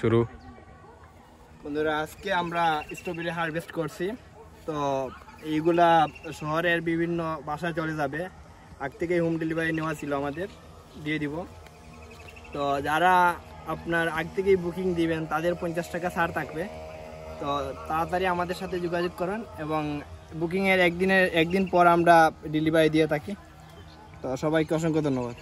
শুরু বন্ধুরা আজকে আমরা স্ট্রবেরি হারভেস্ট করছি তো এইগুলা শহরের বিভিন্ন বাসায় চলে যাবে আগ থেকে হোম ডেলিভারি নেওয়া ছিল আমাদের দিয়ে দিব তো যারা আপনার আগ থেকেই বুকিং দিবেন তাদের পঞ্চাশ টাকা ছাড় থাকবে তো তাড়াতাড়ি আমাদের সাথে যোগাযোগ করেন এবং বুকিংয়ের একদিনের একদিন পর আমরা ডেলিভারি দিয়ে থাকি তো সবাইকে অসংখ্য ধন্যবাদ